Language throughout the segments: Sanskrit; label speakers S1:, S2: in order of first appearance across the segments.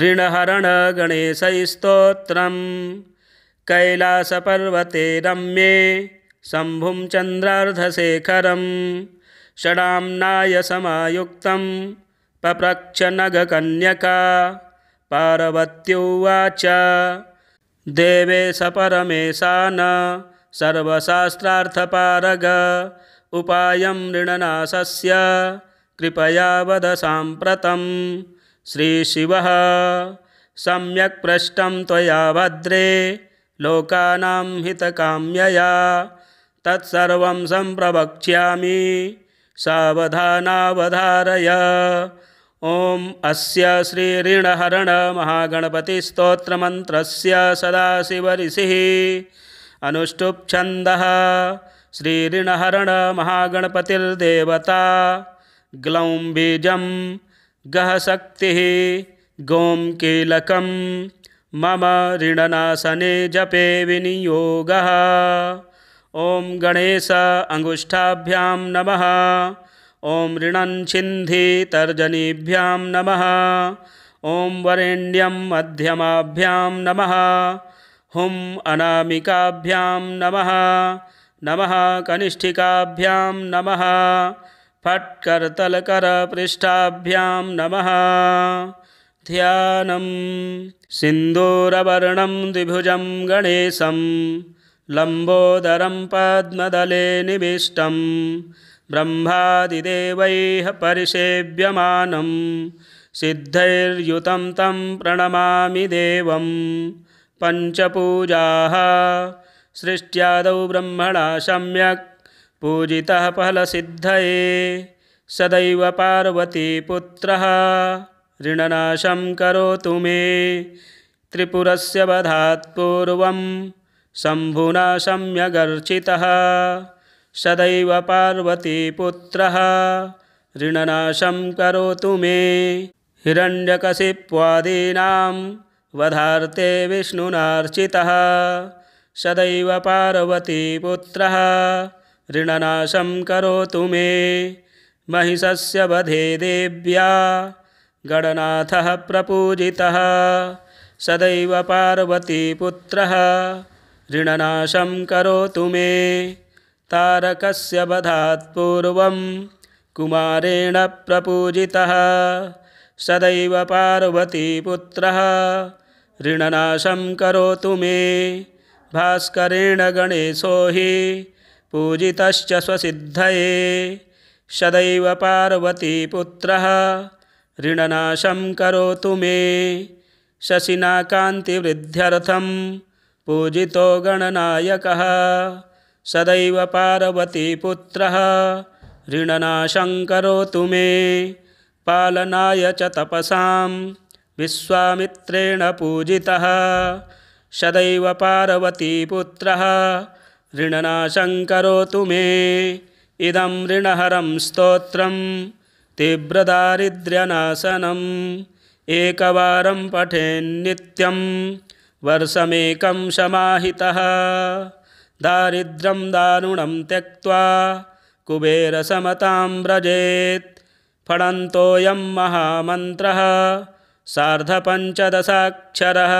S1: ऋणहरणगणेशैस्तोत्रं कैलासपर्वते रम्ये शम्भुं चन्द्रार्धशेखरं षडाम्नायसमायुक्तं पप्रक्षनगकन्यका पार्वत्युवाच देवे सपरमेशान सर्वशास्त्रार्थपारग उपायं ऋणनाशस्य कृपया वदसाम्प्रतम् श्रीशिवः सम्यक् पृष्टं त्वया भद्रे लोकानां हितकाम्यया तत्सर्वं सम्प्रवक्ष्यामि सावधानावधारय ॐ अस्य श्रीऋणहरणमहागणपतिस्तोत्रमन्त्रस्य सदाशिव अनुष्टुप् अनुष्टुप्छन्दः श्रीऋणहरणमहागणपतिर्देवता बीजम् गह शक्ति गोम कीलक मम ऋणनाशने जपे विनियोग ओं गणेश अंगुष्ठाभ्या नम ओं ऋणछिन्धि तर्जनीभ्या नम ओं वरेण्यम मध्यमाभ्या नम हुम अनामिकाभ्यां नमः नमः कनिष्ठिकाभ्यां नमः फट्कर्तलकरपृष्ठाभ्यां नमः ध्यानं सिन्दूरवर्णं द्विभुजं गणेशं लम्बोदरं पद्मदले निविष्टं ब्रह्मादिदेवैः परिसेव्यमानं सिद्धैर्युतं तं प्रणमामि देवं पञ्चपूजाः सृष्ट्यादौ ब्रह्मणा सम्यक् पूजितः फलसिद्धये सदैव पार्वतीपुत्रः ऋणनाशं करोतु मे त्रिपुरस्य वधात् पूर्वं शम्भुना सम्यगर्चितः सदैव पार्वतीपुत्रः ऋणनाशं करोतु मे हिरण्डकसिप्पादीनां वधार्ते विष्णुनार्चितः सदैव पार्वतीपुत्रः ऋणनाशं करोतु मे महिषस्य वधे देव्या गणनाथः प्रपूजितः सदैव पार्वतीपुत्रः ऋणनाशं करोतु मे तारकस्य वधात् पूर्वं कुमारेण प्रपूजितः सदैव पार्वतीपुत्रः ऋणनाशं करोतु मे भास्करेण गणेशो हि पूजितश्च स्वसिद्धये सदैव पार्वतीपुत्रः ऋणनाशं करोतु मे शशिनाकान्तिवृद्ध्यर्थं पूजितो गणनायकः सदैव पार्वतीपुत्रः ऋणनाशं करोतु मे पालनाय च तपसां विश्वामित्रेण पूजितः सदैव पार्वतीपुत्रः ऋणनाशं करोतु मे इदं ऋणहरं स्तोत्रं तीव्रदारिद्र्यनाशनम् एकवारं पठेन्नित्यं वर्षमेकं समाहितः दारिद्र्यं दारुणं त्यक्त्वा कुबेरसमतां व्रजेत् फणन्तोऽयं महामन्त्रः सार्धपञ्चदशाक्षरः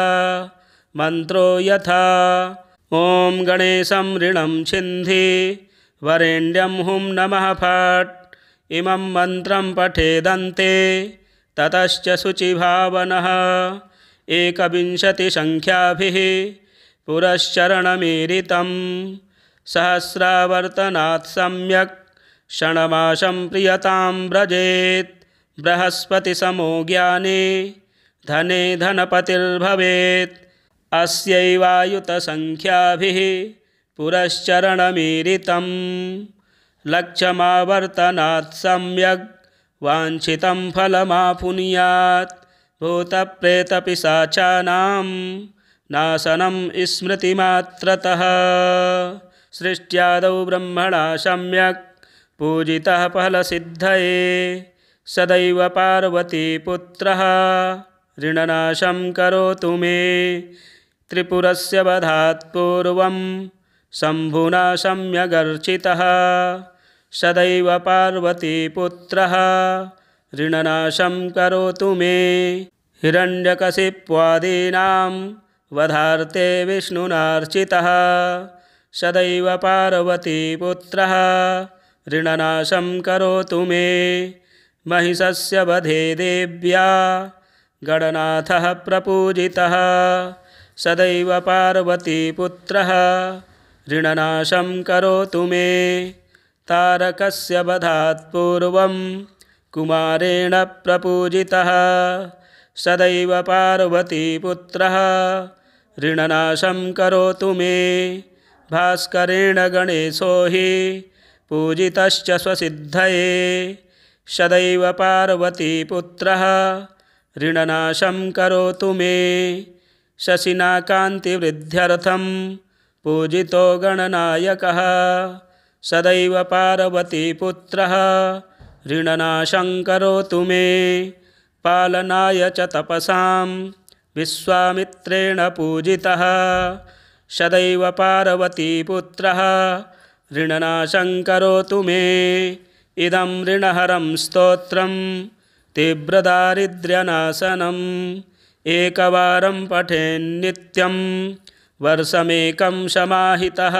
S1: मन्त्रो यथा ॐ गणेशं ऋणं छिन्धि वरेण्यं हुं नमः फट् इमं मन्त्रं पठेदन्ते ततश्च शुचिभावनः एकविंशतिसङ्ख्याभिः पुरश्चरणमीरितं सहस्रावर्तनात् सम्यक् क्षणमासं प्रियतां व्रजेत् बृहस्पतिसमो ज्ञाने धने धनपतिर्भवेत् अस्यैवायुतसङ्ख्याभिः पुरश्चरणमीरितं लक्षमावर्तनात् सम्यग् वाञ्छितं फलमापुनीयात् भूतप्रेतपि साचानां नाशनं स्मृतिमात्रतः सृष्ट्यादौ ब्रह्मणा सम्यक् पूजितः फलसिद्धये सदैव पार्वतीपुत्रः ऋणनाशं करोतु मे त्रिपुरस्य वधात् पूर्वं शम्भुना सम्यगर्चितः सदैव पार्वतीपुत्रः ऋणनाशं करोतु मे वधार्ते विष्णुनार्चितः सदैव पार्वतीपुत्रः ऋणनाशं करोतु मे महिषस्य वधे देव्या गणनाथः प्रपूजितः सदैव पार्वतीपुत्रः ऋणनाशं करोतु मे तारकस्य वधात् पूर्वं कुमारेण प्रपूजितः सदैव पार्वतीपुत्रः ऋणनाशं करोतु मे भास्करेण गणेशो हि पूजितश्च स्वसिद्धये सदैव पार्वतीपुत्रः ऋणनाशं करोतु मे शशिना कान्तिवृद्ध्यर्थं पूजितो गणनायकः सदैव पार्वतीपुत्रः ऋणनाशङ्करोतु मे पालनाय च तपसां विश्वामित्रेण पूजितः सदैव पार्वतीपुत्रः ऋणनाशङ्करोतु मे इदं ऋणहरं स्तोत्रं तीव्रदारिद्र्यनाशनम् एकवारं पठेन्नित्यं वर्षमेकं समाहितः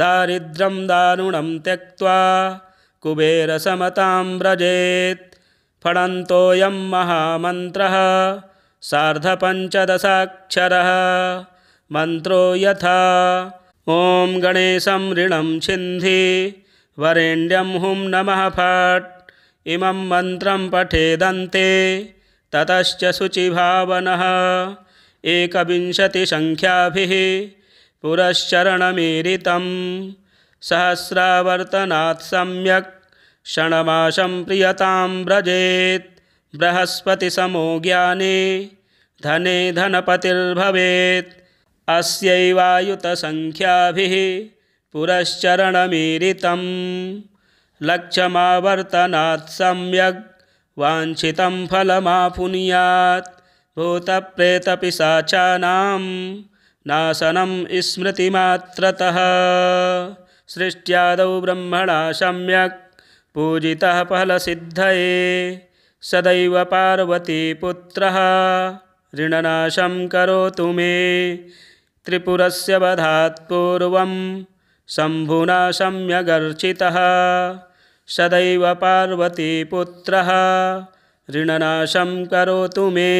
S1: दारिद्र्यं दारुणं त्यक्त्वा कुबेरसमतां व्रजेत् फणन्तोऽयं महामन्त्रः सार्धपञ्चदशाक्षरः मन्त्रो यथा ॐ गणेशं ऋणं छिन्धि वरेण्यं हुं नमः फाट् इमं मन्त्रं पठेदन्ते ततश्च शुचिभावनः एकविंशतिसङ्ख्याभिः पुरश्चरणमेरितं सहस्रावर्तनात् सम्यक् षण्मासं प्रियतां व्रजेत् ज्ञाने धने धनपतिर्भवेत् अस्यैवायुतसङ्ख्याभिः पुरश्चरणमेरितं लक्षमावर्तनात् सम्यक् वाञ्छितं फलमापुनीयात् भूतप्रेतपिशाचानां नाशनम् स्मृतिमात्रतः सृष्ट्यादौ ब्रह्मणा सम्यक् पूजितः फलसिद्धये सदैव पार्वतीपुत्रः ऋणनाशं करोतु मे त्रिपुरस्य वधात् पूर्वं शम्भुना सम्यगर्चितः सदैव पार्वतीपुत्र ऋणनाशं करोतु मे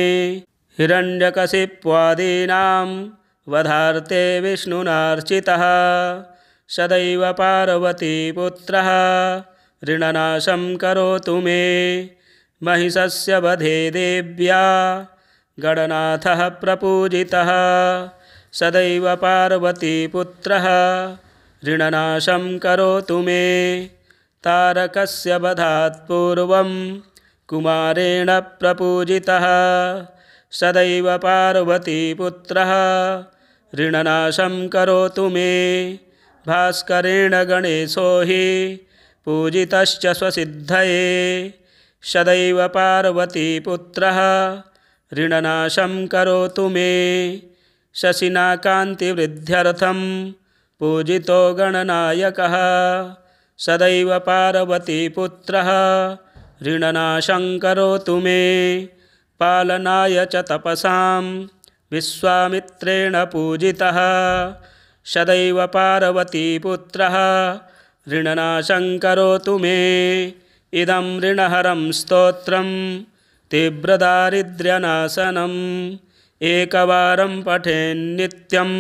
S1: हिरण्यकशिप्वादीनां वधार्ते विष्णुनार्चितः सदैव पार्वतीपुत्रः ऋणनाशं करोतु मे महिषस्य वधे देव्या गणनाथः प्रपूजितः सदैव पार्वतीपुत्रः ऋणनाशं करोतु मे तारकस्य वधात् पूर्वं कुमारेण प्रपूजितः सदैव पार्वतीपुत्रः ऋणनाशं करोतु मे भास्करेण गणेशो हि पूजितश्च स्वसिद्धये सदैव पार्वतीपुत्रः ऋणनाशं करोतु मे शशिनाकान्तिवृद्ध्यर्थं पूजितो गणनायकः सदैव पार्वतीपुत्रः ऋणनाशं करोतु मे पालनाय च तपसां विश्वामित्रेण पूजितः सदैव पार्वतीपुत्रः ऋणनाशं करोतु मे इदं ऋणहरं स्तोत्रं तीव्रदारिद्र्यनाशनम् एकवारं पठेन्नित्यं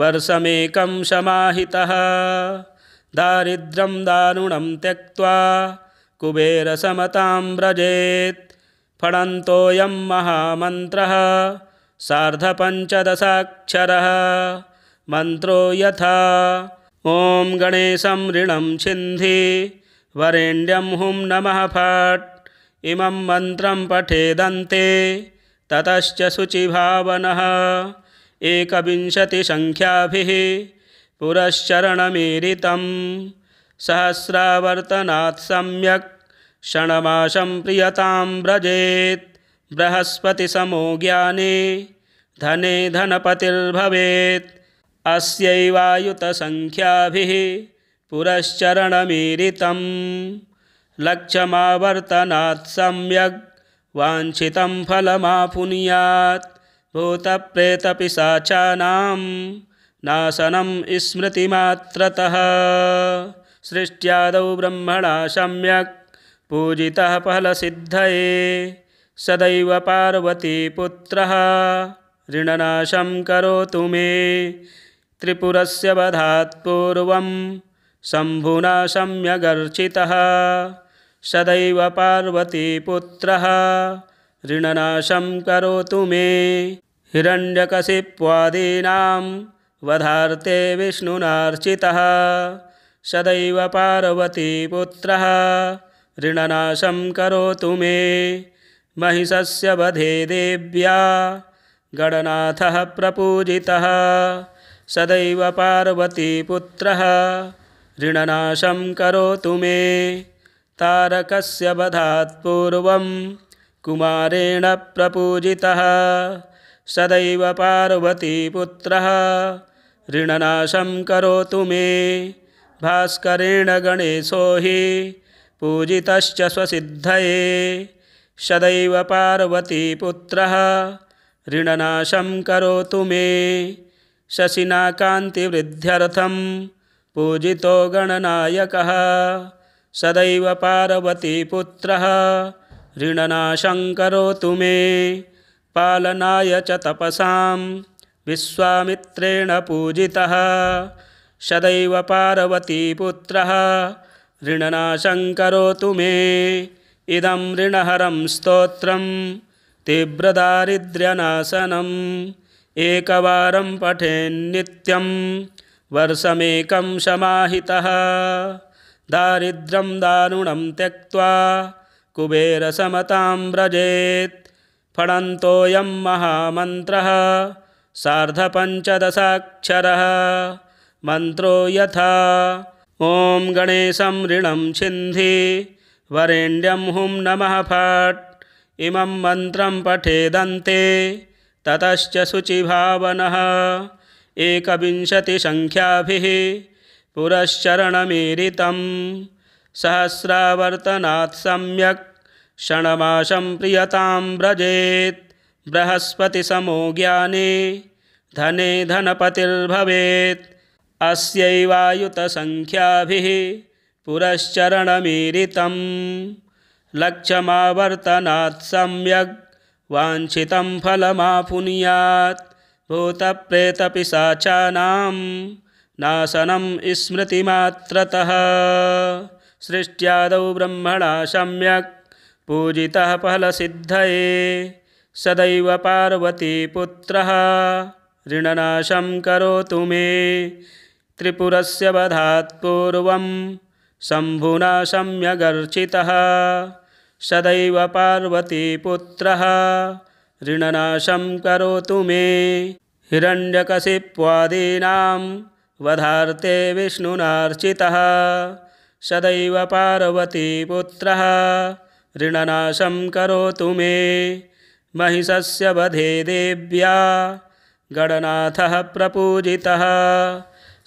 S1: वर्षमेकं समाहितः दारिद्र्यं दारुणं त्यक्त्वा कुबेरसमतां व्रजेत् फणन्तोऽयं महामन्त्रः सार्धपञ्चदशाक्षरः मन्त्रो यथा ॐ गणेशं ऋणं छिन्धि वरेण्यं हुं नमः फाट् इमं मन्त्रं पठेदन्ते ततश्च शुचिभावनः एकविंशतिसङ्ख्याभिः पुरश्चरणमीरितं सहस्रावर्तनात् सम्यक् षणमासं प्रियतां व्रजेत् बृहस्पतिसमो ज्ञाने धने धनपतिर्भवेत् अस्यैवायुतसङ्ख्याभिः पुरश्चरणमीरितं लक्षमावर्तनात् सम्यक् वाञ्छितं फलमापुनीयात् भूतप्रेतपि नाशनं स्मृतिमात्रतः सृष्ट्यादौ ब्रह्मणा सम्यक् पूजितः फलसिद्धये सदैव पार्वतीपुत्रः ऋणनाशं करोतु मे त्रिपुरस्य वधात् पूर्वं शम्भुना सम्यगर्चितः सदैव पार्वतीपुत्रः ऋणनाशं करोतु मे हिरण्यकसिप्पादीनां वधारते विष्णुनार्चितः सदैव पार्वती पुत्र ऋणनाशं करोतु मे महिषस्य वधे दिव्या गणनाथ प्रपूजितः सदैव पार्वती पुत्र ऋणनाशं करोतु मे तारक वधात् पूर्वं कुमारेण प्रपूजितः सदैव पार्वती पार्वतीपुत्रः ऋणनाशं करोतु मे भास्करेण गणेशो हि पूजितश्च स्वसिद्धये सदैव पार्वतीपुत्रः ऋणनाशं करोतु मे शशिनाकान्तिवृद्ध्यर्थं पूजितो गणनायकः सदैव पार्वतीपुत्रः ऋणनाशं करोतु मे पालनाय च तपसां विश्वामित्रेण पूजितः सदैव पार्वतीपुत्रः करोतु मे इदं ऋणहरं स्तोत्रं तीव्रदारिद्र्यनाशनम् एकवारं पठेन्नित्यं वर्षमेकं समाहितः दारिद्र्यं दारुणं त्यक्त्वा कुबेरसमतां व्रजेत् फणन्तोऽयं महामन्त्रः सार्धपञ्चदशाक्षरः मन्त्रो यथा ॐ गणेशं ऋणं छिन्धि वरेण्यं हुं नमः फाट् इमं मन्त्रं पठेदन्ते ततश्च शुचिभावनः एकविंशतिसङ्ख्याभिः पुरश्चरणमीरितं सहस्रावर्तनात् सम्यक् क्षणमासं प्रियतां व्रजेत् बृहस्पतिसमो ज्ञाने धने धनपतिर्भवेत् अस्यैवायुतसङ्ख्याभिः पुरश्चरणमीरितं लक्षमावर्तनात् सम्यग् वाञ्छितं फलमापुन्यात् भूतप्रेतपिशाचानां नाशनं स्मृतिमात्रतः सृष्ट्यादौ ब्रह्मणा सम्यक् पूजितः फलसिद्धये सदैव पार्वतीपुत्रः ऋणनाशं करोतु मे त्रिपुरस्य वधात् पूर्वं शम्भुना सम्यगर्चितः सदैव पार्वतीपुत्रः ऋणनाशं करोतु मे हिरण्यकसिप्वादीनां वधार्ते विष्णुनार्चितः सदैव पार्वतीपुत्रः ऋणनाशं करोतु मे महिष्य बधे दिव्या गणनाथ प्रपूजि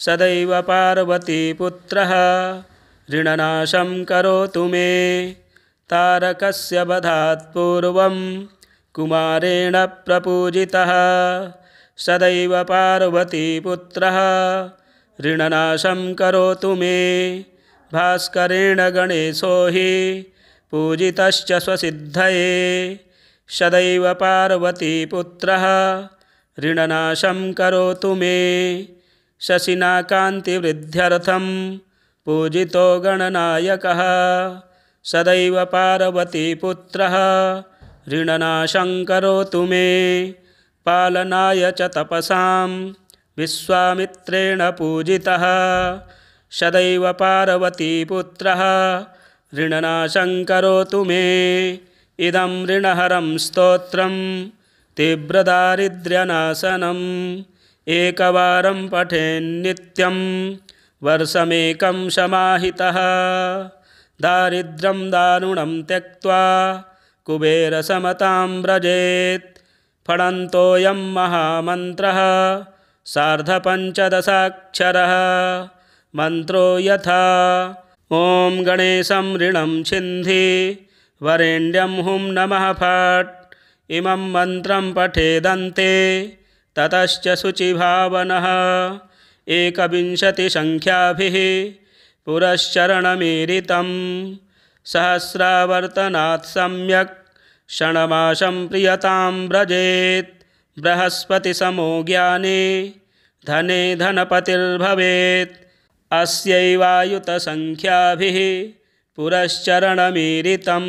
S1: सदैव पुत्र ऋणनाशं करोतु मे तारक बधा पूर्व कुमारेण प्रपूजि सदैव पुत्र ऋणनाशं करोतु मे भास्करेण गणेशो हि पूजित स्वसिद्धये सदैव पार्वतीपुत्रः करोतु मे शशिनाकान्तिवृद्ध्यर्थं पूजितो गणनायकः सदैव पार्वतीपुत्रः करोतु मे पालनाय च तपसां विश्वामित्रेण पूजितः सदैव पार्वतीपुत्रः करोतु मे इदं ऋणहरं स्तोत्रं तीव्रदारिद्र्यनाशनम् एकवारं पठेन्नित्यं नित्यं वर्षमेकं समाहितः दारिद्र्यं दारुणं त्यक्त्वा कुबेरसमतां व्रजेत् फणन्तोऽयं महामन्त्रः सार्धपञ्चदशाक्षरः मन्त्रो यथा ॐ गणेशं ऋणं छिन्धि वरेण्यं हुं नमः फट् इमं मन्त्रं पठेदन्ते ततश्च शुचिभावनः एकविंशतिसङ्ख्याभिः पुरश्चरणमीरितं सहस्रावर्तनात् सम्यक् षणमासं प्रियतां व्रजेत् ज्ञाने धने धनपतिर्भवेत् अस्यैवायुतसङ्ख्याभिः पुरश्चरणमीरितं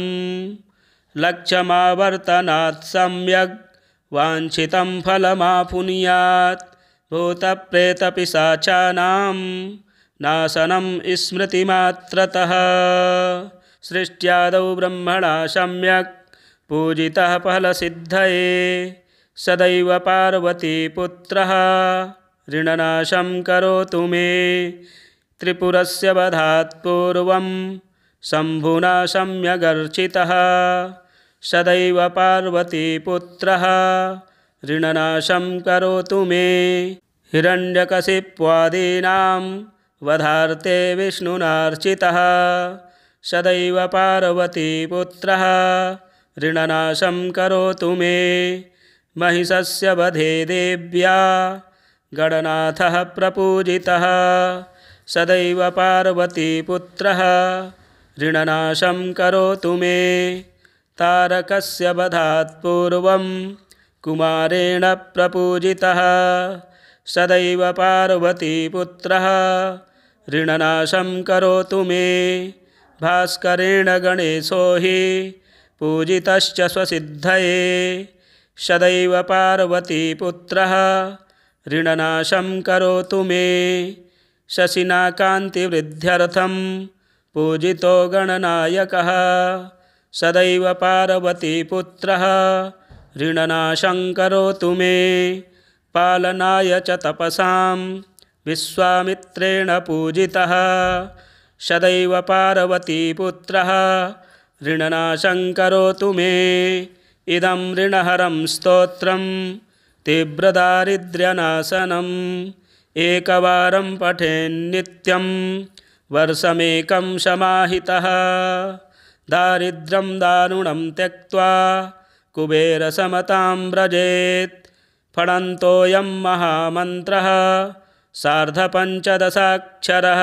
S1: लक्षमावर्तनात् सम्यग् वाञ्छितं फलमापुन्यात् भूतप्रेतपिसाचानां नाशनं स्मृतिमात्रतः सृष्ट्यादौ ब्रह्मणा सम्यक् पूजितः फलसिद्धये सदैव पार्वतीपुत्रः ऋणनाशं करोतु मे त्रिपुरस्य वधात् पूर्वम् शम्भुना सम्यगर्चितः सदैव पार्वतीपुत्रः ऋणनाशं करोतु मे हिरण्यकसिप्पादीनां वधार्ते विष्णुनार्चितः सदैव पार्वतीपुत्रः ऋणनाशं करोतु मे महिषस्य वधे देव्या गणनाथः प्रपूजितः सदैव पार्वतीपुत्रः ऋणनाशं करोतु मे तारकस्य बधात् पूर्वं कुमारेण प्रपूजितः सदैव पार्वतीपुत्रः ऋणनाशं करोतु मे भास्करेण गणेशो हि पूजितश्च स्वसिद्धये सदैव पार्वतीपुत्रः ऋणनाशं करोतु मे शशिनाकान्तिवृद्ध्यर्थं पूजितो गणनायकः सदैव पार्वतीपुत्रः करोतु मे पालनाय च तपसां विश्वामित्रेण पूजितः सदैव पार्वतीपुत्रः करोतु मे इदं ऋणहरं स्तोत्रं तीव्रदारिद्र्यनाशनम् एकवारं पठेन्नित्यं वर्षमेकं समाहितः दारिद्र्यं दारुणं त्यक्त्वा कुबेरसमतां व्रजेत् फणन्तोऽयं महामन्त्रः सार्धपञ्चदशाक्षरः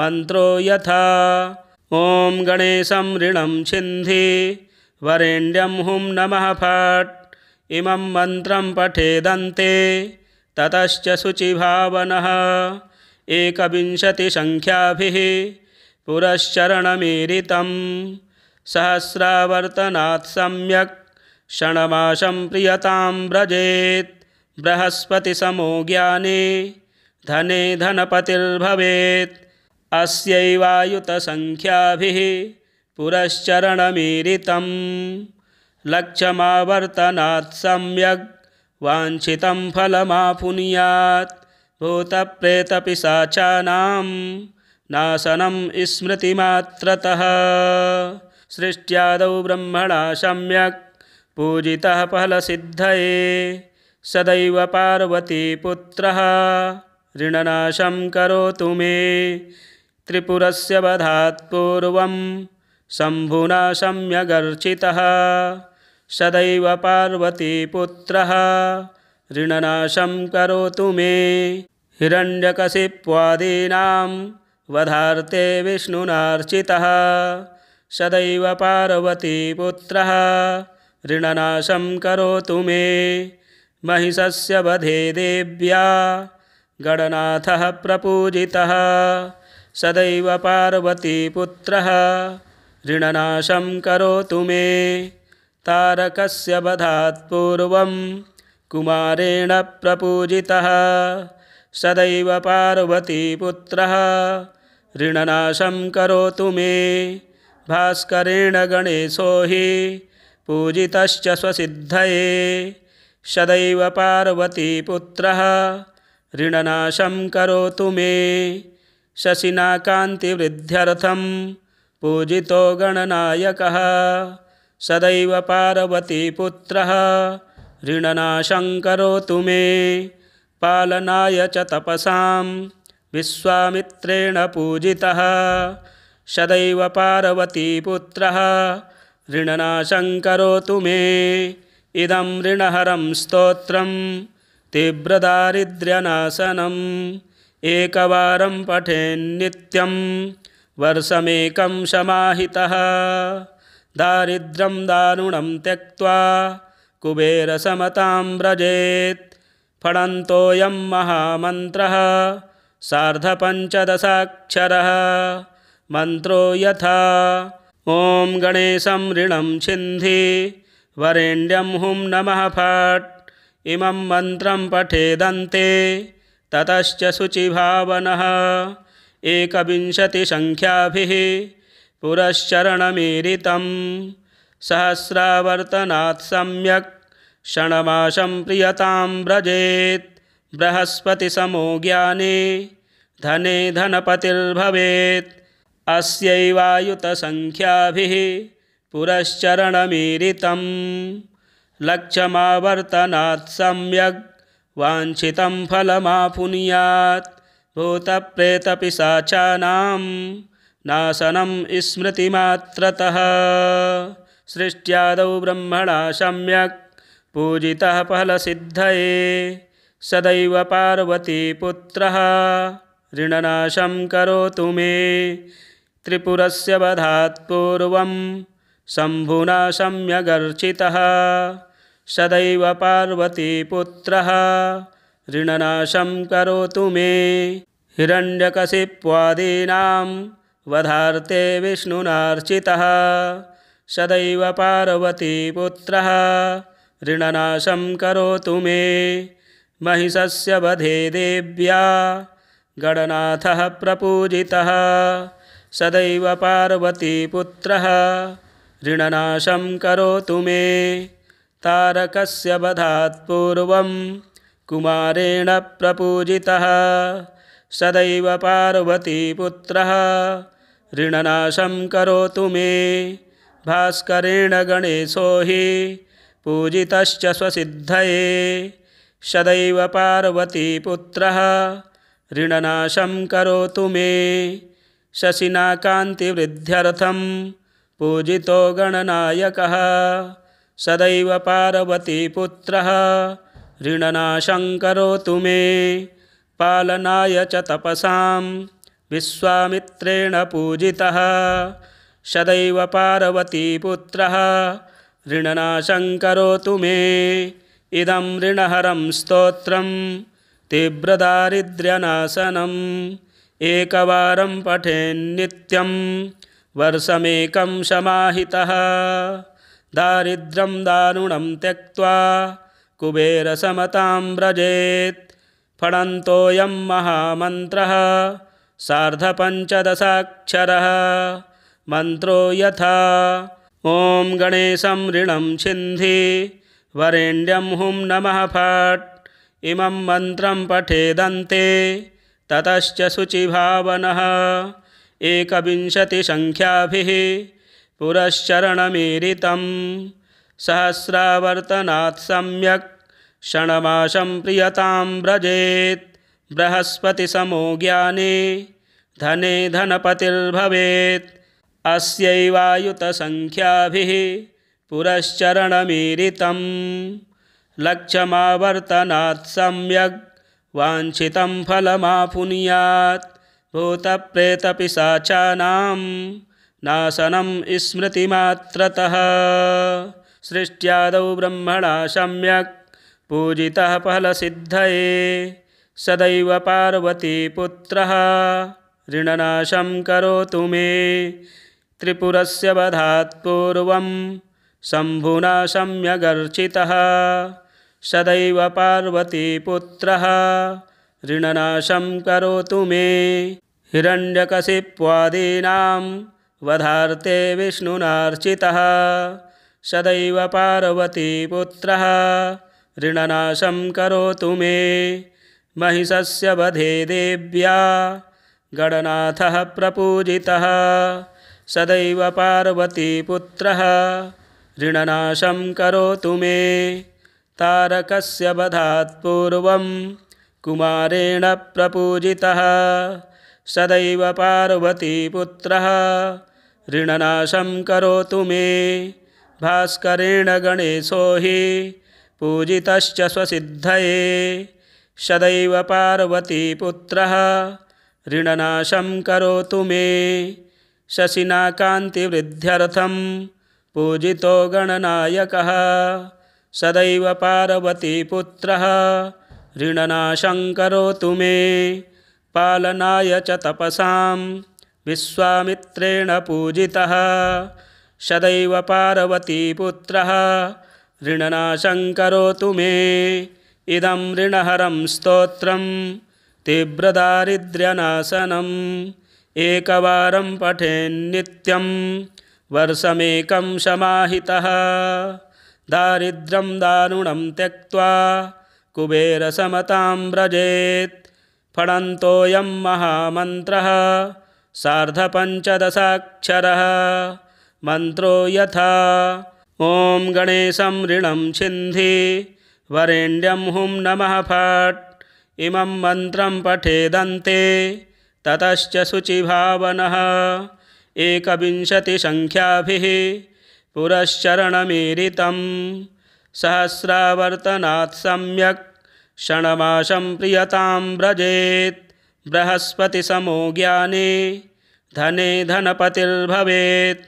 S1: मन्त्रो यथा ॐ गणेशं ऋणं छिन्धि वरेण्यं हुं नमः फाट् इमं मन्त्रं पठेदन्ते ततश्च शुचिभावनः एकविंशतिसङ्ख्याभिः पुरश्चरणमीरितं सहस्रावर्तनात् सम्यक् षण्मासं प्रियतां व्रजेत् बृहस्पतिसमो ज्ञाने धने धनपतिर्भवेत् अस्यैवायुतसङ्ख्याभिः पुरश्चरणमेरितं लक्षमावर्तनात् सम्यक् वाञ्छितं फलमापुनीयात् भूतप्रेतपिशाचानां नाशनम् स्मृतिमात्रतः सृष्ट्यादौ ब्रह्मणा सम्यक् पूजितः फलसिद्धये सदैव पार्वतीपुत्रः ऋणनाशं करोतु मे त्रिपुरस्य वधात् पूर्वं शम्भुना सम्यगर्चितः सदैव पार्वतीपुत्रः ऋणनाशं करोतु मे हिरण्यकशिप्वादीनां वधार्ते विष्णुनार्चितः सदैव पार्वतीपुत्रः ऋणनाशं करोतु मे महिषस्य वधे देव्या गणनाथः प्रपूजितः सदैव पार्वतीपुत्रः ऋणनाशं करोतु मे तारकस्य वधात् पूर्वं कुमारेण प्रपूजितः सदैव पार्वतीपुत्रः ऋणनाशं करोतु मे भास्करेण गणेशो हि पूजितश्च स्वसिद्धये सदैव पार्वतीपुत्रः ऋणनाशं करोतु मे शशिनाकान्तिवृद्ध्यर्थं पूजितो गणनायकः सदैव पार्वतीपुत्रः ऋणनाशङ्करोतु मे पालनाय च तपसां विश्वामित्रेण पूजितः सदैव पार्वतीपुत्रः ऋणनाशङ्करोतु मे इदं ऋणहरं स्तोत्रं तीव्रदारिद्र्यनाशनम् एकवारं पठेन्नित्यं वर्षमेकं समाहितः दारिद्र्यं दारुणं त्यक्त्वा कुबेरसमतां व्रजेत् फणन्तोऽयं महामन्त्रः सार्धपञ्चदशाक्षरः मन्त्रो यथा ॐ गणेशं ऋणं छिन्धि वरेण्यं हुं नमः फाट् इमं मन्त्रं पठेदन्ते ततश्च शुचिभावनः एकविंशतिसङ्ख्याभिः पुरश्चरणमीरितम् सहस्रावर्तनात् सम्यक् क्षणमासं प्रियतां व्रजेत् बृहस्पतिसमो ज्ञाने धने धनपतिर्भवेत् अस्यैवायुतसङ्ख्याभिः पुरश्चरणमीरितं लक्षमावर्तनात् सम्यग् वाञ्छितं फलमापुन्यात् भूतप्रेतपिशाचानां नाशनं स्मृतिमात्रतः सृष्ट्यादौ ब्रह्मणा सम्यक् पूजितः फलसिद्धये सदैव पार्वतीपुत्रः ऋणनाशं करोतु मे त्रिपुरस्य वधात् पूर्वं शम्भुना सम्यगर्चितः सदैव पार्वतीपुत्रः ऋणनाशं करोतु मे हिरण्यकसिप्दीनां वधार्ते विष्णुनार्चितः सदैव पार्वती पुत्र ऋणनाशं करोतु मे महिष्य बधे देव्या गणनाथ प्रपूजितः सदैव पार्वती पुत्र ऋणनाशं करोतु मे तारकस्य बधा पूर्व कुमारेण प्रपूजितः सदैव पार्वती पुत्र ऋणनाशं करोतु मे भास्करेण गणेशो हि पूजित स्वसिद्धये सदैव पार्वतीपुत्र ऋणनाशं करोतु मे शशिनाकान्तिवृद्ध्यर्थं पूजितो गणनायक सदैव पार्वतीपुत्रः ऋणनाशं करोतु मे पालनाय च तपसा विश्वामित्रेण पूजिता सदैव पार्वतीपुत्रः करोतु मे इदं ऋणहरं स्तोत्रं तीव्रदारिद्र्यनाशनम् एकवारं पठेन्नित्यं वर्षमेकं समाहितः दारिद्र्यं दारुणं त्यक्त्वा कुबेरसमतां व्रजेत् फणन्तोऽयं महामन्त्रः सार्धपञ्चदशाक्षरः मन्त्रो यथा ॐ गणेशं ऋणं छिन्धि वरेण्यं हुं नमः फाट् इमं मन्त्रं पठेदन्ते ततश्च शुचिभावनः एकविंशतिसङ्ख्याभिः पुरश्चरणमीरितं सहस्रावर्तनात् सम्यक् क्षणमासं प्रियतां व्रजेत् बृहस्पतिसमो ज्ञाने धने धनपतिर्भवेत् स्यैवायुतसङ्ख्याभिः पुरश्चरणमीरितं लक्षमावर्तनात् सम्यग् वाञ्छितं फलमापुनीयात् भूतप्रेतपि साचानां नाशनं स्मृतिमात्रतः सृष्ट्यादौ ब्रह्मणा सम्यक् पूजितः फलसिद्धये सदैव पार्वतीपुत्रः ऋणनाशं करोतु मे त्रिपुरस्य वधात् पूर्वं शम्भुना सम्यगर्चितः सदैव पार्वतीपुत्रः ऋणनाशं करोतु मे हिरण्यकसिप्पादीनां वधार्ते विष्णुनार्चितः सदैव पार्वतीपुत्रः ऋणनाशं करोतु मे महिषस्य वधे देव्या गणनाथः प्रपूजितः सदैव पार्वतीपुत्रः ऋणनाशं करोतु मे तारक वधात् पूर्वं कुमारेण प्रपूजितः सदैव पार्वतीपुत्रः ऋणनाशं करोतु मे भास्करेण गणेशो हि पूजित स्वसिद्धये सदैव पार्वतीपुत्रः ऋणनाशं करोतु मे शशिनाकान्तिवृद्ध्यर्थं पूजितो गणनायकः सदैव पार्वतीपुत्रः ऋणनाशङ्करोतु मे पालनाय च तपसां विश्वामित्रेण पूजितः सदैव पार्वतीपुत्रः ऋणनाशङ्करोतु मे इदं ऋणहरं स्तोत्रं तीव्रदारिद्र्यनाशनम् एकवारं पठेन्नित्यं वर्षमेकं समाहितः दारिद्र्यं दारुणं त्यक्त्वा कुबेरसमतां व्रजेत् फणन्तोऽयं महामन्त्रः सार्धपञ्चदशाक्षरः मन्त्रो यथा ॐ गणेशं ऋणं छिन्धि वरेण्यं हुं नमः फाट् इमं मन्त्रं पठेदन्ते ततश्च शुचिभावनः एकविंशतिसङ्ख्याभिः पुरश्चरणमीरितं सहस्रावर्तनात् सम्यक् षण्मासं प्रियतां व्रजेत् बृहस्पतिसमो ज्ञाने धने धनपतिर्भवेत्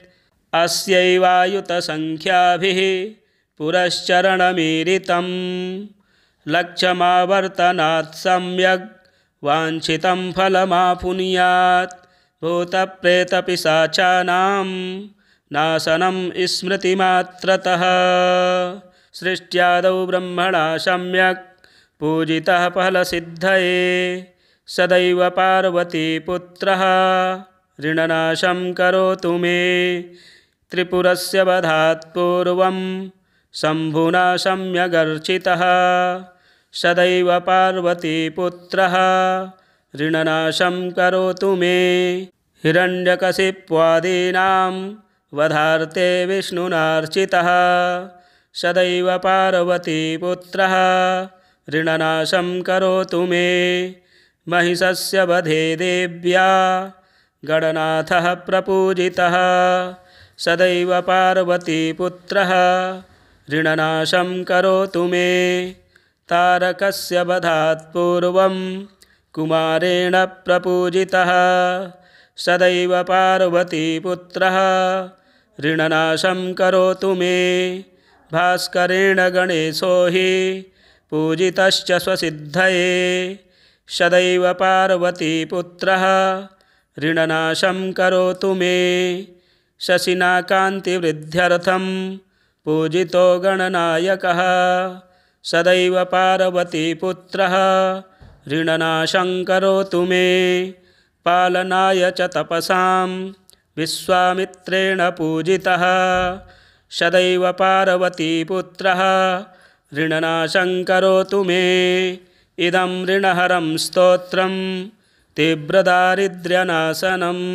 S1: अस्यैवायुतसङ्ख्याभिः पुरश्चरणमीरितं लक्षमावर्तनात् सम्यक् वाञ्छितं फलमापुनीयात् भूतप्रेतपि साचानां नाशनं स्मृतिमात्रतः सृष्ट्यादौ ब्रह्मणा सम्यक् पूजितः फलसिद्धये सदैव पार्वतीपुत्रः ऋणनाशं करोतु मे त्रिपुरस्य वधात् पूर्वं शम्भुना सम्यगर्चितः सदैव पार्वती पार्वतीपुत्रः ऋणनाशं करोतु मे हिरण्यकशिप्वादीनां वधार्ते विष्णुनार्चितः सदैव पार्वती पार्वतीपुत्रः ऋणनाशं करोतु मे महिषस्य वधे देव्या गणनाथः प्रपूजितः सदैव पार्वती पार्वतीपुत्रः ऋणनाशं करोतु मे तारकस्य वधात् पूर्वं कुमारेण प्रपूजितः सदैव पार्वतीपुत्रः ऋणनाशं करोतु मे भास्करेण गणेशो हि पूजितश्च स्वसिद्धये सदैव पार्वतीपुत्रः ऋणनाशं करोतु मे शशिनाकान्तिवृद्ध्यर्थं पूजितो गणनायकः सदैव पार्वतीपुत्रः ऋणनाशं करोतु मे पालनाय च तपसां विश्वामित्रेण पूजितः सदैव पार्वतीपुत्रः ऋणनाशं करोतु मे इदं ऋणहरं स्तोत्रं तीव्रदारिद्र्यनाशनम्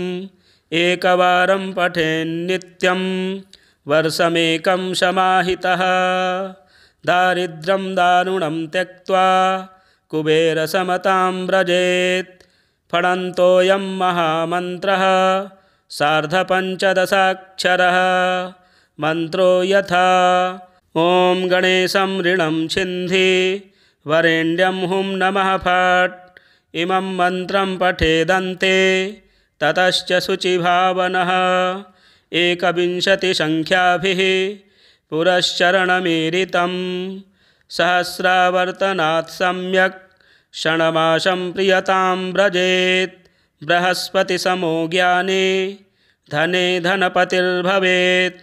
S1: एकवारं पठेन्नित्यं वर्षमेकं समाहितः दारिद्र्यं दारुणं त्यक्त्वा कुबेरसमतां व्रजेत् फणन्तोऽयं महामन्त्रः सार्धपञ्चदशाक्षरः मन्त्रो यथा ॐ गणेशं ऋणं छिन्धि वरेण्यं हुं नमः फाट् इमं मन्त्रं पठेदन्ते ततश्च शुचिभावनः एकविंशतिसङ्ख्याभिः पुरश्चरणमीरितं सहस्रावर्तनात् सम्यक् क्षणमाशं प्रियतां व्रजेत् बृहस्पतिसमो ज्ञाने धने धनपतिर्भवेत्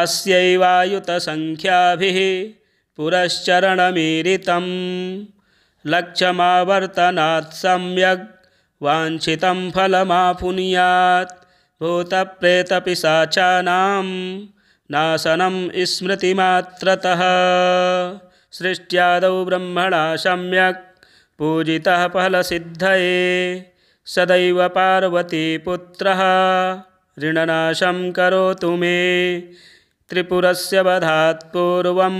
S1: अस्यैवायुतसङ्ख्याभिः पुरश्चरणमीरितं लक्षमावर्तनात् सम्यग् वाञ्छितं फलमापुनीयात् भूतप्रेतपिशाचानां नाशनं स्मृतिमात्रतः सृष्ट्यादौ ब्रह्मणा सम्यक् पूजितः फलसिद्धये सदैव पार्वतीपुत्रः ऋणनाशं करोतु मे त्रिपुरस्य वधात् पूर्वं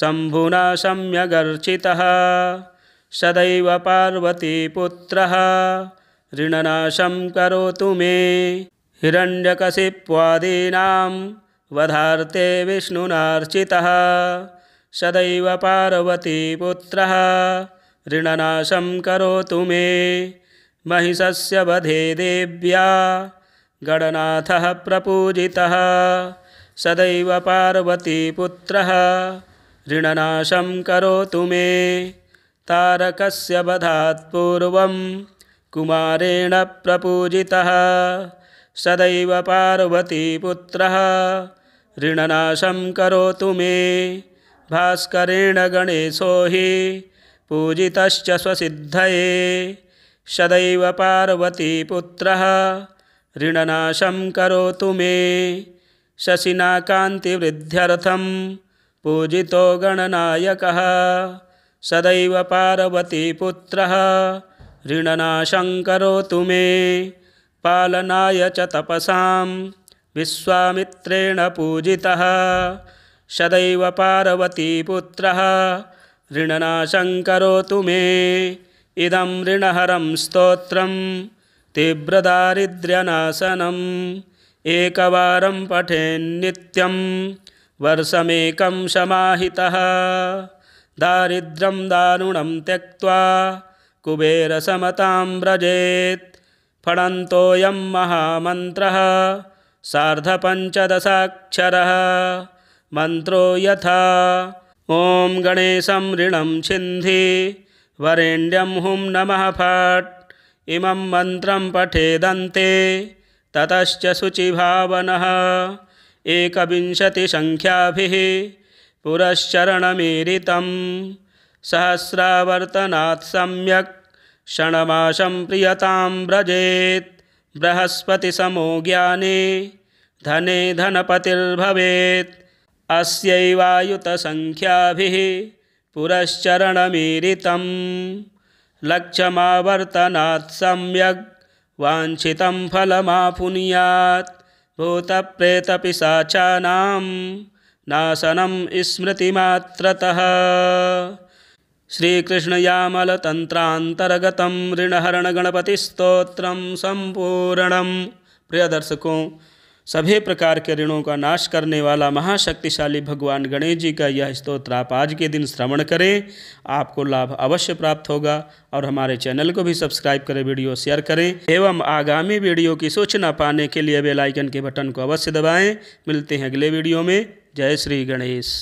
S1: शम्भुना सम्यगर्चितः सदैव पार्वतीपुत्रः ऋणनाशं करोतु मे हिरण्यकसिप्दीनां वधारते विष्णुनार्चितः सदैव पार्वती पार्वतीपुत्रः ऋणनाशं करोतु मे महिषस्य वधे देव्या गणनाथः प्रपूजितः सदैव पार्वती पार्वतीपुत्रः ऋणनाशं करोतु मे तारकस्य वधात् पूर्वं कुमारेण प्रपूजितः सदैव पार्वती पुत्रः ऋणनाशं करोतु मे भास्करेण गणेशो हि पूजितश्च स्वसिद्धये सदैव पार्वतीपुत्रः ऋणनाशं करोतु मे शशिनाकान्तिवृद्ध्यर्थं पूजितो गणनायकः सदैव पार्वतीपुत्रः ऋणनाशं करोतु मे पालनाय च तपसां विश्वामित्रेण पूजितः सदैव पार्वतीपुत्रः ऋणनाशं करोतु मे इदं ऋणहरं स्तोत्रं तीव्रदारिद्र्यनाशनम् एकवारं पठेन्नित्यं वर्षमेकं समाहितः दारिद्र्यं दारुणं त्यक्त्वा कुबेरसमतां व्रजेत् फणन्तोऽयं महामन्त्रः सार्धपञ्चदशाक्षरः मन्त्रो यथा ॐ गणेशं ऋणं छिन्धि वरेण्यं हुं नमः फाट् इमं मन्त्रं पठेदन्ते ततश्च शुचिभावनः एकविंशतिसङ्ख्याभिः पुरश्चरणमीरितं सहस्रावर्तनात् सम्यक् क्षणमासं प्रियतां व्रजेत् बृहस्पतिसमो ज्ञानी धने धनपतिर्भवेत् अस्यैवायुतसङ्ख्याभिः पुरश्चरणमीरितं लक्षमावर्तनात् सम्यग् वाञ्छितं फलमापुन्यात् भूतप्रेतपि साचानां नाशनं स्मृतिमात्रतः श्रीकृष्णयामलतंत्रांतर्गतम ऋणहरण गणपति स्त्रोत्र संपूर्णम प्रिय दर्शकों सभी प्रकार के ऋणों का नाश करने वाला महाशक्तिशाली भगवान गणेश जी का यह स्त्रोत्र आप आज के दिन श्रवण करें आपको लाभ अवश्य प्राप्त होगा और हमारे चैनल को भी सब्सक्राइब करें वीडियो शेयर करें एवं आगामी वीडियो की सूचना पाने के लिए बेलाइकन के बटन को अवश्य दबाएँ मिलते हैं अगले वीडियो में जय श्री गणेश